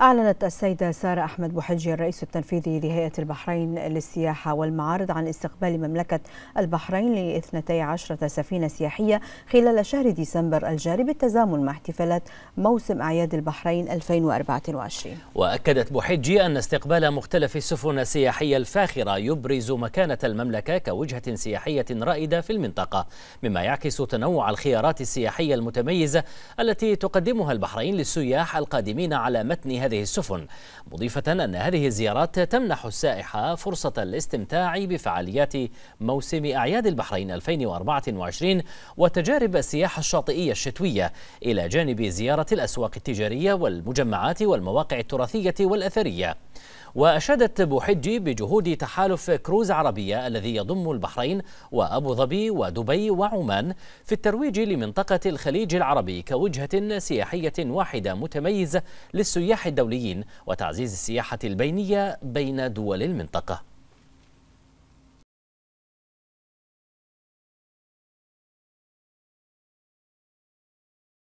أعلنت السيدة سارة أحمد بوحجي الرئيس التنفيذي لهيئة البحرين للسياحة والمعارض عن استقبال مملكة البحرين لاثنتي عشرة سفينة سياحية خلال شهر ديسمبر الجاري بالتزامن مع احتفالات موسم أعياد البحرين 2024 وأكدت بوحجي أن استقبال مختلف السفن السياحية الفاخرة يبرز مكانة المملكة كوجهة سياحية رائدة في المنطقة مما يعكس تنوع الخيارات السياحية المتميزة التي تقدمها البحرين للسياح القادمين على متن هذه السفن مضيفة أن هذه الزيارات تمنح السائحة فرصة الاستمتاع بفعاليات موسم أعياد البحرين 2024 وتجارب السياحة الشاطئية الشتوية إلى جانب زيارة الأسواق التجارية والمجمعات والمواقع التراثية والأثرية وأشادت بوحجي بجهود تحالف كروز عربية الذي يضم البحرين وأبو ظبي ودبي وعمان في الترويج لمنطقة الخليج العربي كوجهة سياحية واحدة متميزة للسياح الدوليين وتعزيز السياحة البينية بين دول المنطقة